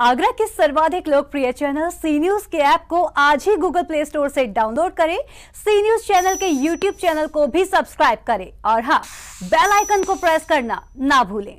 आगरा के सर्वाधिक लोकप्रिय चैनल सी न्यूज के ऐप को आज ही गूगल प्ले स्टोर से डाउनलोड करें सी न्यूज चैनल के यूट्यूब चैनल को भी सब्सक्राइब करें और हाँ बेल आइकन को प्रेस करना ना भूलें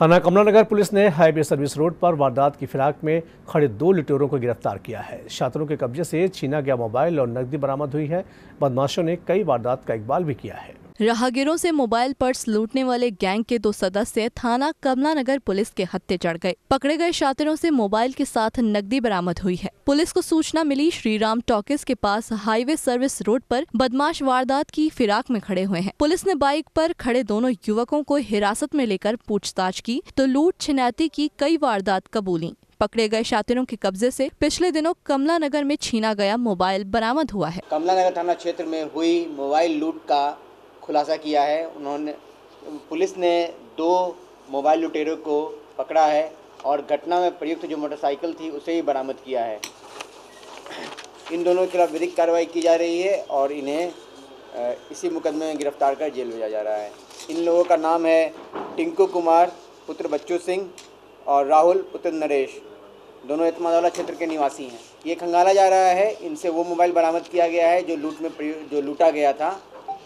थाना कमलानगर पुलिस ने हाईवे सर्विस रोड पर वारदात की फिराक में खड़े दो लुटेरों को गिरफ्तार किया है छात्रों के कब्जे से छीना गया मोबाइल और नकदी बरामद हुई है बदमाशों ने कई वारदात का इकबाल भी किया है राहगीरों से मोबाइल पर्स लूटने वाले गैंग के दो सदस्य थाना कमलानगर पुलिस के हत्थे चढ़ गए पकड़े गए शातिरों से मोबाइल के साथ नकदी बरामद हुई है पुलिस को सूचना मिली श्रीराम टॉकिस के पास हाईवे सर्विस रोड पर बदमाश वारदात की फिराक में खड़े हुए हैं पुलिस ने बाइक पर खड़े दोनों युवकों को हिरासत में लेकर पूछताछ की तो लूट छिनैती की कई वारदात कबूली पकड़े गए शातिरों के कब्जे से पिछले दिनों कमला नगर में छीना गया मोबाइल बरामद हुआ है कमला नगर थाना क्षेत्र में हुई मोबाइल लूट का खुलासा किया है उन्होंने पुलिस ने दो मोबाइल लुटेरों को पकड़ा है और घटना में प्रयुक्त जो मोटरसाइकिल थी उसे ही बरामद किया है इन दोनों के खिलाफ विधिक कार्रवाई की जा रही है और इन्हें इसी मुकदमे में गिरफ्तार कर जेल भेजा जा रहा है इन लोगों का नाम है टिंकू कुमार पुत्र बच्चू सिंह और राहुल पुत्र नरेश दोनों इतमादौला क्षेत्र के निवासी हैं ये खंगाला जा रहा है इनसे वो मोबाइल बरामद किया गया है जो लूट में जो लूटा गया था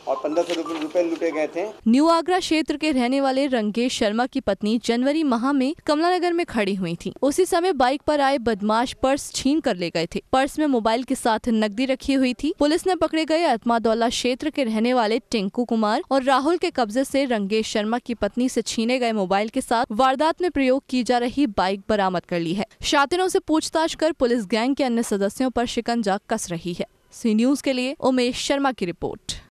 और पंद्रह सौ रूपए लुटे गए थे न्यू आगरा क्षेत्र के रहने वाले रंगेश शर्मा की पत्नी जनवरी माह में कमलानगर में खड़ी हुई थी उसी समय बाइक पर आए बदमाश पर्स छीन कर ले गए थे पर्स में मोबाइल के साथ नकदी रखी हुई थी पुलिस ने पकड़े गए अतमादौला क्षेत्र के रहने वाले टिंकू कुमार और राहुल के कब्जे से रंगेश शर्मा की पत्नी से छीने गए मोबाइल के साथ वारदात में प्रयोग की जा रही बाइक बरामद कर ली है शातिरों से पूछताछ कर पुलिस गैंग के अन्य सदस्यों पर शिकंजा कस रही है सी न्यूज के लिए उमेश शर्मा की रिपोर्ट